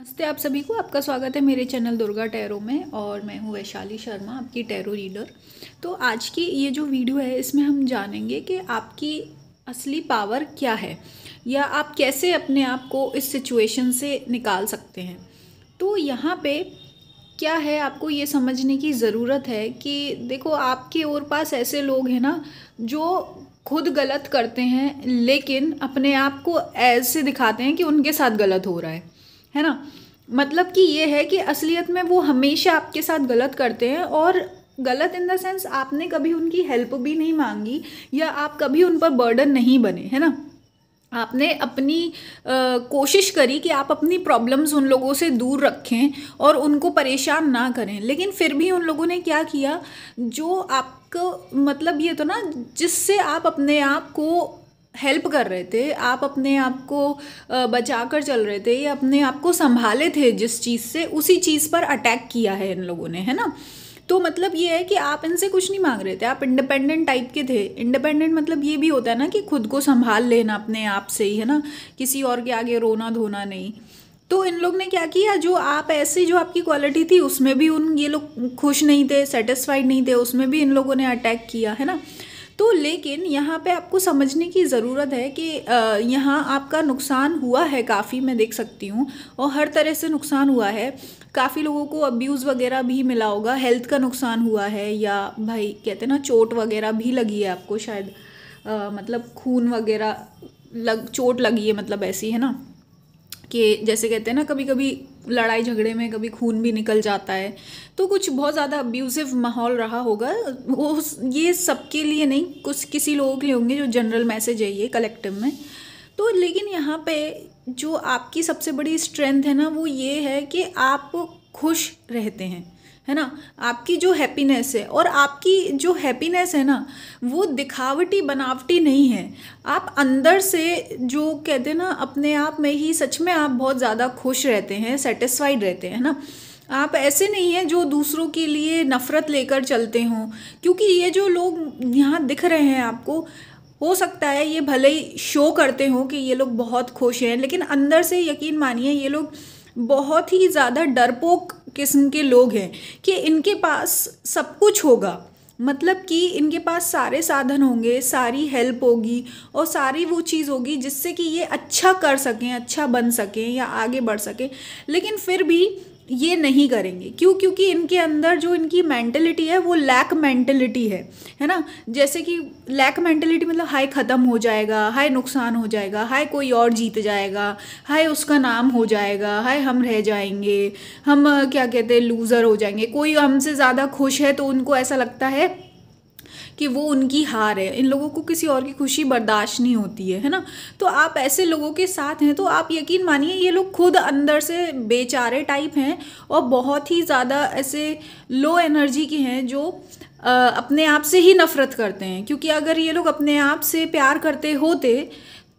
नमस्ते आप सभी को आपका स्वागत है मेरे चैनल दुर्गा टैरो में और मैं हूँ वैशाली शर्मा आपकी टैरो रीडर तो आज की ये जो वीडियो है इसमें हम जानेंगे कि आपकी असली पावर क्या है या आप कैसे अपने आप को इस सिचुएशन से निकाल सकते हैं तो यहाँ पे क्या है आपको ये समझने की ज़रूरत है कि देखो आपके और पास ऐसे लोग हैं ना जो खुद गलत करते हैं लेकिन अपने आप को ऐसे दिखाते हैं कि उनके साथ गलत हो रहा है है ना मतलब कि ये है कि असलियत में वो हमेशा आपके साथ गलत करते हैं और गलत इन द सेंस आपने कभी उनकी हेल्प भी नहीं मांगी या आप कभी उन पर बर्डन नहीं बने है ना आपने अपनी आ, कोशिश करी कि आप अपनी प्रॉब्लम्स उन लोगों से दूर रखें और उनको परेशान ना करें लेकिन फिर भी उन लोगों ने क्या किया जो आपको मतलब ये तो ना जिससे आप अपने आप को हेल्प कर रहे थे आप अपने आप को बचा कर चल रहे थे या अपने आप को संभाले थे जिस चीज़ से उसी चीज़ पर अटैक किया है इन लोगों ने है ना तो मतलब ये है कि आप इनसे कुछ नहीं मांग रहे थे आप इंडिपेंडेंट टाइप के थे इंडिपेंडेंट मतलब ये भी होता है ना कि खुद को संभाल लेना अपने आप से ही है ना किसी और के आगे रोना धोना नहीं तो इन लोग ने क्या किया जो आप ऐसे जो आपकी क्वालिटी थी उसमें भी उन ये लोग खुश नहीं थे सेटिस्फाइड नहीं थे उसमें भी इन लोगों ने अटैक किया है ना तो लेकिन यहाँ पे आपको समझने की ज़रूरत है कि यहाँ आपका नुकसान हुआ है काफ़ी मैं देख सकती हूँ और हर तरह से नुकसान हुआ है काफ़ी लोगों को अब्यूज़ वगैरह भी मिला होगा हेल्थ का नुकसान हुआ है या भाई कहते हैं ना चोट वगैरह भी लगी है आपको शायद आ, मतलब खून वगैरह लग चोट लगी है मतलब ऐसी है ना कि जैसे कहते हैं ना कभी कभी लड़ाई झगड़े में कभी खून भी निकल जाता है तो कुछ बहुत ज़्यादा अब्यूज़िव माहौल रहा होगा वो ये सबके लिए नहीं कुछ किसी लोगों के लिए होंगे जो जनरल मैसेज है ये कलेक्टिव में तो लेकिन यहाँ पे जो आपकी सबसे बड़ी स्ट्रेंथ है ना वो ये है कि आप खुश रहते हैं है ना आपकी जो हैप्पीनेस है और आपकी जो हैप्पीनेस है ना वो दिखावटी बनावटी नहीं है आप अंदर से जो कहते हैं ना अपने आप में ही सच में आप बहुत ज़्यादा खुश रहते हैं सेटिस्फाइड रहते हैं ना आप ऐसे नहीं हैं जो दूसरों के लिए नफ़रत लेकर चलते हों क्योंकि ये जो लोग यहाँ दिख रहे हैं आपको हो सकता है ये भले ही शो करते हों कि ये लोग बहुत खुश हैं लेकिन अंदर से यकीन मानिए ये लोग बहुत ही ज़्यादा डरपोक किस्म के लोग हैं कि इनके पास सब कुछ होगा मतलब कि इनके पास सारे साधन होंगे सारी हेल्प होगी और सारी वो चीज़ होगी जिससे कि ये अच्छा कर सकें अच्छा बन सकें या आगे बढ़ सकें लेकिन फिर भी ये नहीं करेंगे क्यों क्योंकि इनके अंदर जो इनकी मेंटेलिटी है वो लैक मेंटेलिटी है है ना जैसे कि लैक मेंटेलिटी मतलब हाय ख़त्म हो जाएगा हाय नुकसान हो जाएगा हाय कोई और जीत जाएगा हाय उसका नाम हो जाएगा हाय हम रह जाएंगे हम क्या कहते हैं लूज़र हो जाएंगे कोई हमसे ज़्यादा खुश है तो उनको ऐसा लगता है कि वो उनकी हार है इन लोगों को किसी और की खुशी बर्दाश्त नहीं होती है है ना तो आप ऐसे लोगों के साथ हैं तो आप यकीन मानिए ये लोग खुद अंदर से बेचारे टाइप हैं और बहुत ही ज़्यादा ऐसे लो एनर्जी के हैं जो आ, अपने आप से ही नफ़रत करते हैं क्योंकि अगर ये लोग अपने आप से प्यार करते होते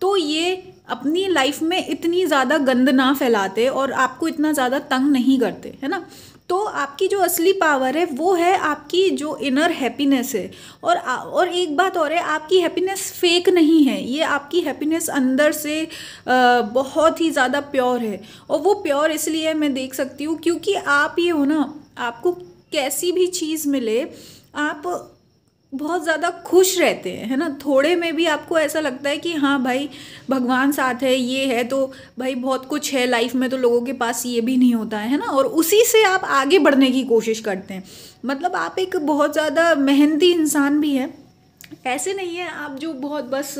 तो ये अपनी लाइफ में इतनी ज़्यादा गंद ना फैलाते और आपको इतना ज़्यादा तंग नहीं करते है ना तो आपकी जो असली पावर है वो है आपकी जो इनर हैप्पीनेस है और और एक बात और है आपकी हैप्पीनेस फेक नहीं है ये आपकी हैप्पीनेस अंदर से बहुत ही ज़्यादा प्योर है और वो प्योर इसलिए मैं देख सकती हूँ क्योंकि आप ये हो ना आपको कैसी भी चीज़ मिले आप बहुत ज़्यादा खुश रहते हैं है ना थोड़े में भी आपको ऐसा लगता है कि हाँ भाई भगवान साथ है ये है तो भाई बहुत कुछ है लाइफ में तो लोगों के पास ये भी नहीं होता है ना और उसी से आप आगे बढ़ने की कोशिश करते हैं मतलब आप एक बहुत ज़्यादा मेहनती इंसान भी हैं ऐसे नहीं है आप जो बहुत बस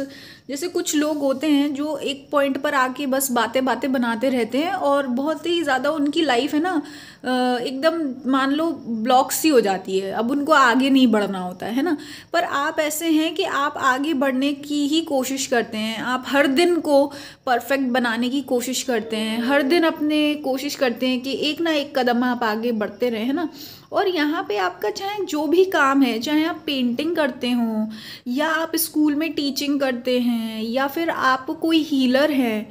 जैसे कुछ लोग होते हैं जो एक पॉइंट पर आके बस बातें बातें बनाते रहते हैं और बहुत ही ज़्यादा उनकी लाइफ है ना एकदम मान लो ब्लॉक सी हो जाती है अब उनको आगे नहीं बढ़ना होता है ना पर आप ऐसे हैं कि आप आगे बढ़ने की ही कोशिश करते हैं आप हर दिन को परफेक्ट बनाने की कोशिश करते हैं हर दिन अपने कोशिश करते हैं कि एक ना एक कदम आप आगे बढ़ते रहें है ना और यहाँ पे आपका चाहे जो भी काम है चाहे आप पेंटिंग करते हों या आप स्कूल में टीचिंग करते हैं हैं या फिर आप कोई हीलर हैं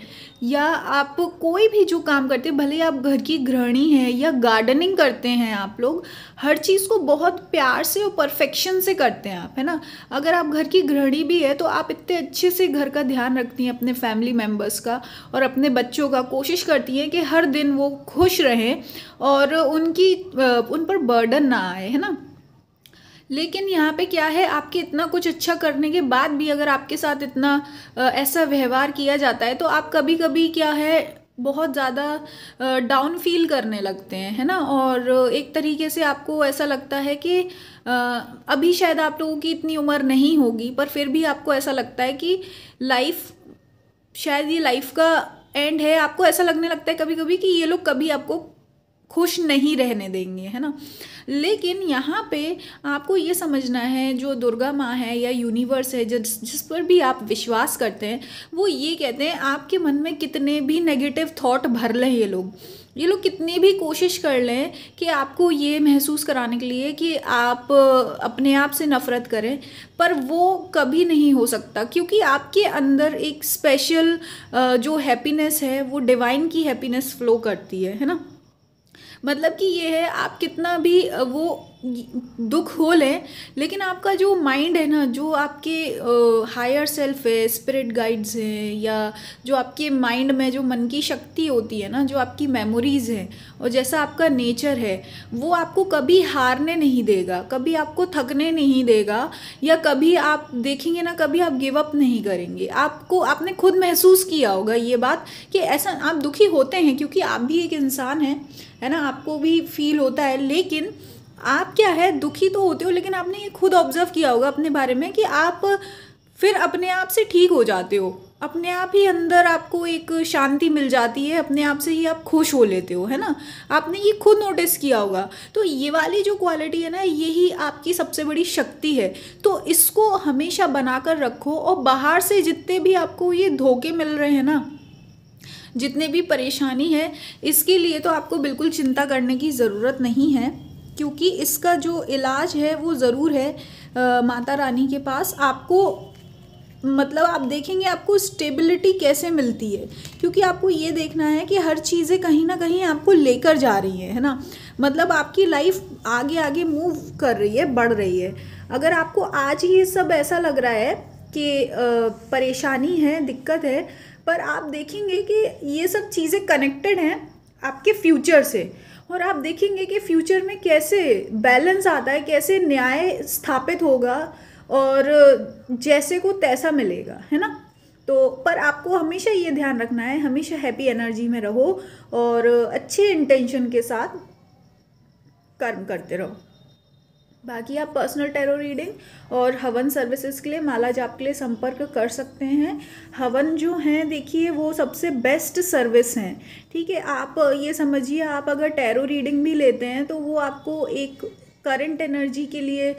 या आप कोई भी जो काम करते हैं भले आप घर की गृहणी हैं या गार्डनिंग करते हैं आप लोग हर चीज़ को बहुत प्यार से और परफेक्शन से करते हैं आप है ना अगर आप घर की गृहणी भी है तो आप इतने अच्छे से घर का ध्यान रखती हैं अपने फैमिली मेम्बर्स का और अपने बच्चों का कोशिश करती हैं कि हर दिन वो खुश रहें और उनकी उन पर बर्डन ना आए है ना लेकिन यहाँ पे क्या है आपके इतना कुछ अच्छा करने के बाद भी अगर आपके साथ इतना ऐसा व्यवहार किया जाता है तो आप कभी कभी क्या है बहुत ज़्यादा डाउन फील करने लगते हैं है ना और एक तरीके से आपको ऐसा लगता है कि अभी शायद आप लोगों की इतनी उम्र नहीं होगी पर फिर भी आपको ऐसा लगता है कि लाइफ शायद ये लाइफ का एंड है आपको ऐसा लगने लगता है कभी कभी कि ये लोग कभी आपको खुश नहीं रहने देंगे है ना लेकिन यहाँ पे आपको ये समझना है जो दुर्गा माँ है या यूनिवर्स है जिस जिस पर भी आप विश्वास करते हैं वो ये कहते हैं आपके मन में कितने भी नेगेटिव थॉट भर लें ये लोग ये लोग कितनी भी कोशिश कर लें कि आपको ये महसूस कराने के लिए कि आप अपने आप से नफ़रत करें पर वो कभी नहीं हो सकता क्योंकि आपके अंदर एक स्पेशल जो हैप्पीनेस है वो डिवाइन की हैप्पीनेस फ़्लो करती है है ना मतलब कि ये है आप कितना भी वो दुख हो लें लेकिन आपका जो माइंड है ना जो आपके हायर सेल्फ है स्पिरिट गाइड्स हैं या जो आपके माइंड में जो मन की शक्ति होती है ना जो आपकी मेमोरीज़ हैं और जैसा आपका नेचर है वो आपको कभी हारने नहीं देगा कभी आपको थकने नहीं देगा या कभी आप देखेंगे ना कभी आप गिव अप नहीं करेंगे आपको आपने खुद महसूस किया होगा ये बात कि ऐसा आप दुखी होते हैं क्योंकि आप भी एक इंसान हैं है ना आपको भी फील होता है लेकिन आप क्या है दुखी तो होते हो लेकिन आपने ये खुद ऑब्जर्व किया होगा अपने बारे में कि आप फिर अपने आप से ठीक हो जाते हो अपने आप ही अंदर आपको एक शांति मिल जाती है अपने आप से ही आप खुश हो लेते हो है ना आपने ये खुद नोटिस किया होगा तो ये वाली जो क्वालिटी है ना यही आपकी सबसे बड़ी शक्ति है तो इसको हमेशा बना कर रखो और बाहर से जितने भी आपको ये धोखे मिल रहे हैं ना जितने भी परेशानी है इसके लिए तो आपको बिल्कुल चिंता करने की ज़रूरत नहीं है क्योंकि इसका जो इलाज है वो ज़रूर है आ, माता रानी के पास आपको मतलब आप देखेंगे आपको स्टेबिलिटी कैसे मिलती है क्योंकि आपको ये देखना है कि हर चीज़ें कहीं ना कहीं आपको लेकर जा रही हैं है ना मतलब आपकी लाइफ आगे आगे मूव कर रही है बढ़ रही है अगर आपको आज ही सब ऐसा लग रहा है कि परेशानी है दिक्कत है पर आप देखेंगे कि ये सब चीज़ें कनेक्टेड हैं आपके फ्यूचर से और आप देखेंगे कि फ्यूचर में कैसे बैलेंस आता है कैसे न्याय स्थापित होगा और जैसे को तैसा मिलेगा है ना तो पर आपको हमेशा ये ध्यान रखना है हमेशा हैप्पी एनर्जी में रहो और अच्छे इंटेंशन के साथ कर्म करते रहो बाकी आप पर्सनल टैरो रीडिंग और हवन सर्विसेज के लिए माला जाप के लिए संपर्क कर सकते हैं हवन जो हैं देखिए वो सबसे बेस्ट सर्विस हैं ठीक है आप ये समझिए आप अगर टैरो रीडिंग भी लेते हैं तो वो आपको एक करंट एनर्जी के लिए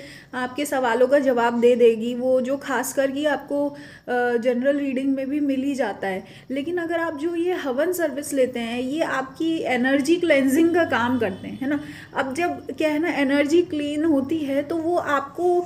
आपके सवालों का जवाब दे देगी वो जो खास कर की आपको जनरल रीडिंग में भी मिल ही जाता है लेकिन अगर आप जो ये हवन सर्विस लेते हैं ये आपकी एनर्जी क्लेंजिंग का काम करते हैं है ना अब जब क्या है ना एनर्जी क्लीन होती है तो वो आपको आ,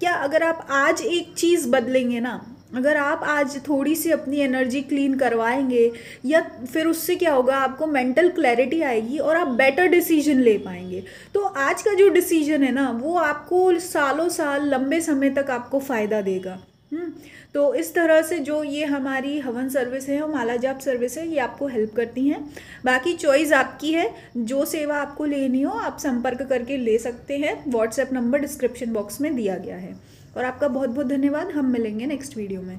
क्या अगर आप आज एक चीज़ बदलेंगे ना अगर आप आज थोड़ी सी अपनी एनर्जी क्लीन करवाएंगे या फिर उससे क्या होगा आपको मेंटल क्लैरिटी आएगी और आप बेटर डिसीजन ले पाएंगे तो आज का जो डिसीजन है ना वो आपको सालों साल लंबे समय तक आपको फ़ायदा देगा हम्म, तो इस तरह से जो ये हमारी हवन सर्विस है और माला जाप सर्विस है ये आपको हेल्प करती हैं बाकी चॉइस आपकी है जो सेवा आपको लेनी हो आप संपर्क करके ले सकते हैं व्हाट्सएप नंबर डिस्क्रिप्शन बॉक्स में दिया गया है और आपका बहुत बहुत धन्यवाद हम मिलेंगे नेक्स्ट वीडियो में